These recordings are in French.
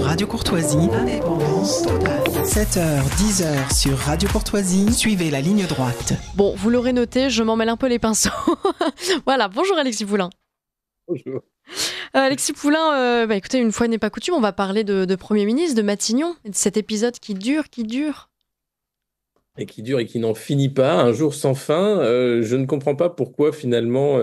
Radio Courtoisie, indépendance 7h, 10h sur Radio Courtoisie, suivez la ligne droite. Bon, vous l'aurez noté, je m'en un peu les pinceaux. voilà, bonjour Alexis Poulain. Bonjour. Euh, Alexis Poulain, euh, bah, écoutez, une fois n'est pas coutume, on va parler de, Premier ministre, de Matignon, de cet épisode qui dure, qui dure. Et qui dure et qui n'en finit pas, un jour sans fin. Euh, je ne comprends pas pourquoi finalement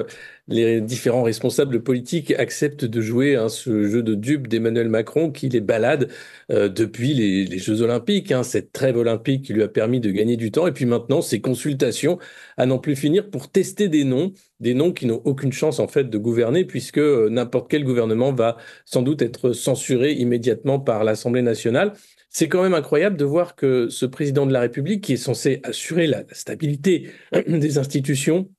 les différents responsables politiques acceptent de jouer hein, ce jeu de dupes d'Emmanuel Macron qui les balade euh, depuis les, Jeux Olympiques, hein. cette trêve olympique qui lui a permis de gagner du temps, et puis maintenant ces consultations à n'en plus finir pour tester des noms, des noms qui n'ont aucune chance en fait de gouverner puisque euh, n'importe quel gouvernement va sans doute être censuré immédiatement par l'Assemblée nationale. C'est quand même incroyable de voir que ce président de la République, qui est censé assurer la stabilité des institutions,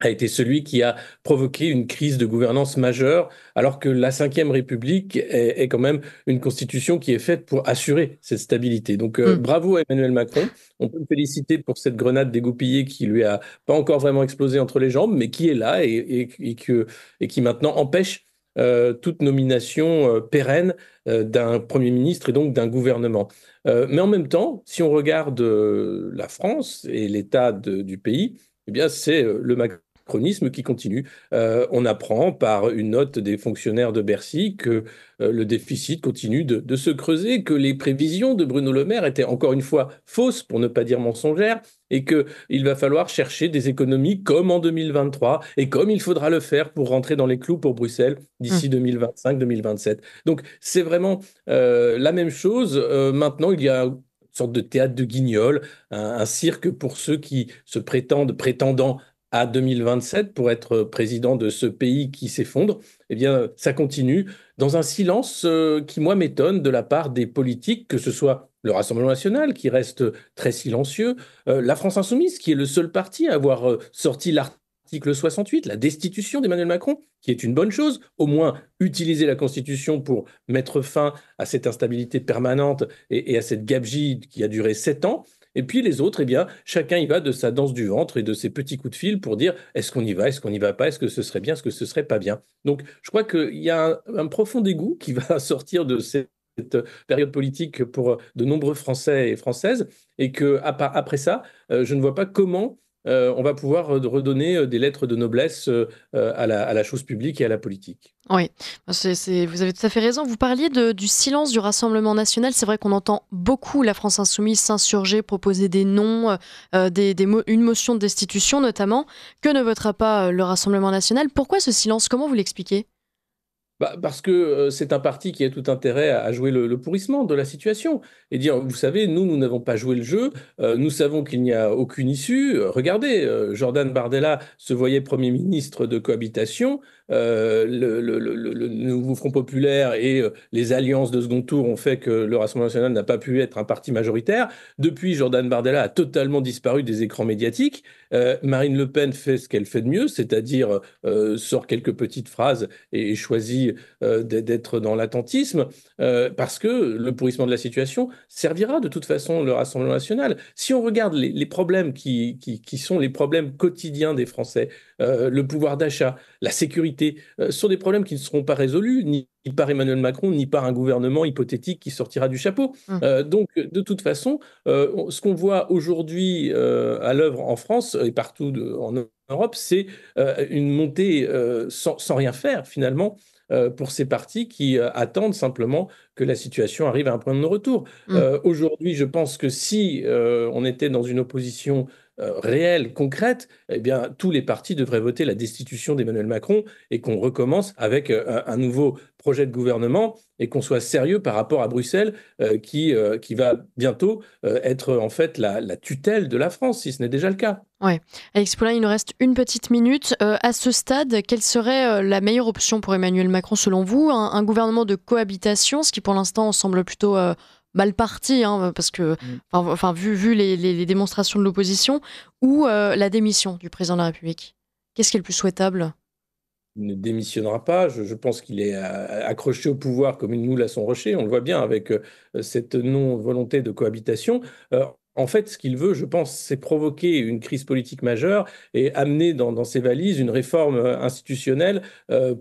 a été celui qui a provoqué une crise de gouvernance majeure, alors que la Ve République est, quand même une constitution qui est faite pour assurer cette stabilité. Donc euh, mm. bravo à Emmanuel Macron. On peut le féliciter pour cette grenade dégoupillée qui lui a pas encore vraiment explosé entre les jambes, mais qui est là et, et, que, et qui maintenant empêche euh, toute nomination euh, pérenne d'un Premier ministre et donc d'un gouvernement. mais en même temps, si on regarde la France et l'état du pays, eh bien c'est le Macron chronisme qui continue. Euh, on apprend par une note des fonctionnaires de Bercy que euh, le déficit continue de, se creuser, que les prévisions de Bruno Le Maire étaient encore une fois fausses, pour ne pas dire mensongères, et qu'il va falloir chercher des économies comme en 2023, et comme il faudra le faire pour rentrer dans les clous pour Bruxelles d'ici 2025-2027. Mmh. Donc c'est vraiment euh, la même chose. maintenant, il y a une sorte de théâtre de guignol, un, un, cirque pour ceux qui se prétendent prétendant à 2027 pour être président de ce pays qui s'effondre, eh bien, ça continue dans un silence euh, qui, moi, m'étonne de la part des politiques, que ce soit le Rassemblement national, qui reste très silencieux, euh, la France insoumise, qui est le seul parti à avoir euh, sorti l'article 68, la destitution d'Emmanuel Macron, qui est une bonne chose, au moins utiliser la Constitution pour mettre fin à cette instabilité permanente et, et à cette gabegie qui a duré sept ans. Et puis les autres, eh bien, chacun y va de sa danse du ventre et de ses petits coups de fil pour dire est-ce qu'on y va, est-ce qu'on n'y va pas, est-ce que ce serait bien, est-ce que ce serait pas bien. Donc je crois qu'il y a un, profond dégoût qui va sortir de cette période politique pour de nombreux Français et Françaises, et que après ça, euh, je ne vois pas comment euh, on va pouvoir euh, redonner euh, des lettres de noblesse à, la, chose publique et à la politique. Oui, vous avez tout à fait raison. Vous parliez du silence du Rassemblement national. C'est vrai qu'on entend beaucoup la France insoumise s'insurger, proposer des noms, des, une motion de destitution notamment, que ne votera pas le Rassemblement national. Pourquoi ce silence Comment vous l'expliquez bah, parce que euh, c'est un parti qui a tout intérêt à, jouer le, pourrissement de la situation et dire, vous savez, nous, nous n'avons pas joué le jeu, euh, nous savons qu'il n'y a aucune issue. Euh, regardez, Jordan Bardella se voyait Premier ministre de cohabitation, le, nouveau Front populaire et les alliances de second tour ont fait que le Rassemblement national n'a pas pu être un parti majoritaire. Depuis, Jordan Bardella a totalement disparu des écrans médiatiques. Marine Le Pen fait ce qu'elle fait de mieux, c'est-à-dire sort quelques petites phrases et, et choisit euh, d'être dans l'attentisme, euh, parce que le pourrissement de la situation servira de toute façon le Rassemblement national. Si on regarde les, problèmes qui, qui, sont les problèmes quotidiens des Français, euh, le pouvoir d'achat, la sécurité, sont des problèmes qui ne seront pas résolus, ni par Emmanuel Macron, ni par un gouvernement hypothétique qui sortira du chapeau. Mmh. donc, de toute façon, ce qu'on voit aujourd'hui à l'œuvre en France et partout en Europe, c'est une montée sans, rien faire, finalement, euh, pour ces partis qui euh, attendent simplement que la situation arrive à un point de non-retour. Mmh. Euh, aujourd'hui, je pense que si on était dans une opposition euh, réelle, concrète, eh bien, tous les partis devraient voter la destitution d'Emmanuel Macron et qu'on recommence avec euh, un nouveau projet de gouvernement et qu'on soit sérieux par rapport à Bruxelles euh, qui, qui va bientôt être en fait la, tutelle de la France, si ce n'est déjà le cas. Oui. Alex Poulain, il nous reste une petite minute. à ce stade, quelle serait la meilleure option pour Emmanuel Macron selon vous un, gouvernement de cohabitation, ce qui pour l'instant semble plutôt mal parti, hein, parce que, mm. enfin, vu, vu les, démonstrations de l'opposition, ou euh, la démission du président de la République Qu'est-ce qui est le plus souhaitable Il ne démissionnera pas. Je, pense qu'il est euh, accroché au pouvoir comme une moule à son rocher. On le voit bien avec euh, cette non-volonté de cohabitation. en fait, ce qu'il veut, je pense, c'est provoquer une crise politique majeure et amener dans, ses valises une réforme institutionnelle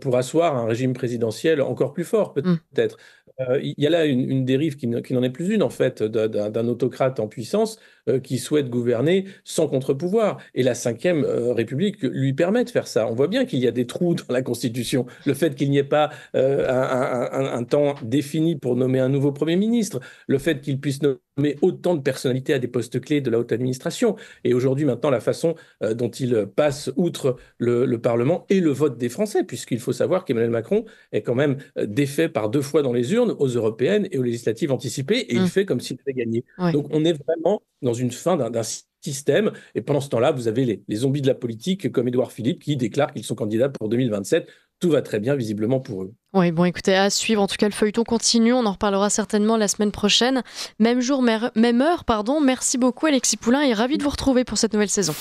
pour asseoir un régime présidentiel encore plus fort, peut-être. Mm. Euh, il y a là une, dérive qui n'en est plus une, en fait, d'un autocrate en puissance euh, qui souhaite gouverner sans contre-pouvoir. Et la Ve euh, République lui permet de faire ça. On voit bien qu'il y a des trous dans la Constitution. Le fait qu'il n'y ait pas un, temps défini pour nommer un nouveau Premier ministre, le fait qu'il puisse mais autant de personnalités à des postes clés de la haute administration. Et aujourd'hui, maintenant, la façon euh, dont il passe outre le, Parlement et le vote des Français, puisqu'il faut savoir qu'Emmanuel Macron est quand même euh, défait par deux fois dans les urnes aux européennes et aux législatives anticipées, et il mmh. fait comme s'il avait gagné. Donc on est vraiment dans une fin d'un système. Et pendant ce temps-là, vous avez les, les, zombies de la politique, comme Édouard Philippe, qui déclare qu'ils sont candidats pour 2027 tout va très bien visiblement pour eux. Oui, bon, écoutez, à suivre. En tout cas, le feuilleton continue. On en reparlera certainement la semaine prochaine. Même jour, même heure, pardon. Merci beaucoup, Alexis Poulain, et ravi de vous retrouver pour cette nouvelle saison.